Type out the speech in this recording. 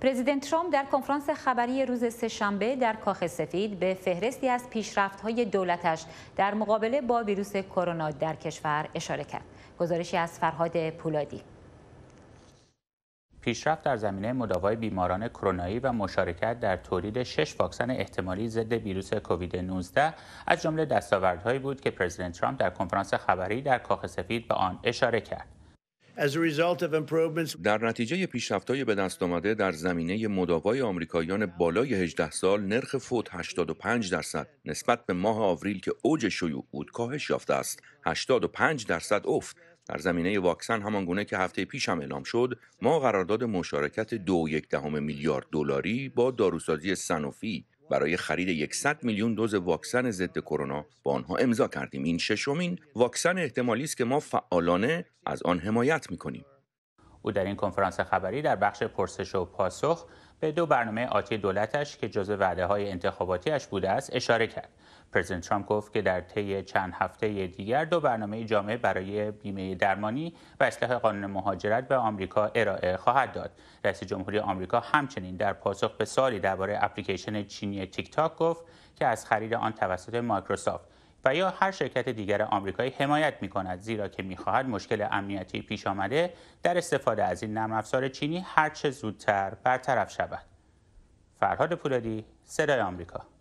پرزیدنت ترامپ در کنفرانس خبری روز سهشنبه در کاخ سفید به فهرستی از های دولتش در مقابله با ویروس کرونا در کشور اشاره کرد. گزارشی از فرهاد پولادی پیشرفت در زمینه مداوای بیماران کرونایی و مشارکت در تولید شش واکسن احتمالی ضد ویروس کووید 19 از جمله دستاوردهایی بود که پرزیدنت ترامپ در کنفرانس خبری در کاخ سفید به آن اشاره کرد. در نتیجه پیشرفت‌های به دست آمده در زمینه مداوای آمریکاییان بالای 18 سال نرخ فوت 85 درصد نسبت به ماه آوریل که اوج شیوع بود کاهش یافته است 85 درصد افت در زمینه واکسن همان گونه که هفته پیش هم اعلام شد ما قرارداد مشارکت دو یک میلیارد دلاری با داروسازی سنوفی برای خرید 100 میلیون دوز واکسن ضد کرونا با آنها امضا کردیم این ششمین واکسن احتمالی است که ما فعالانه از آن حمایت میکنیم او در این کنفرانس خبری در بخش پرسش و پاسخ به دو برنامه آتی دولتش که جزو وعده های انتخاباتیش بوده است اشاره کرد. پرزیدنت ترامپ گفت که در طی چند هفته دیگر دو برنامه جامعه برای بیمه درمانی و اصلاح قانون مهاجرت به آمریکا ارائه خواهد داد. رئیس جمهوری آمریکا همچنین در پاسخ به سالی درباره اپلیکیشن چینی تیک تاک گفت که از خرید آن توسط مایکروسافت و یا هر شرکت دیگر آمریکایی حمایت می کند زیرا که میخواهد مشکل امنیتی پیش آمده در استفاده از این نرم افزار چینی هرچه زودتر برطرف شود. فرهاد پولادی، صدای آمریکا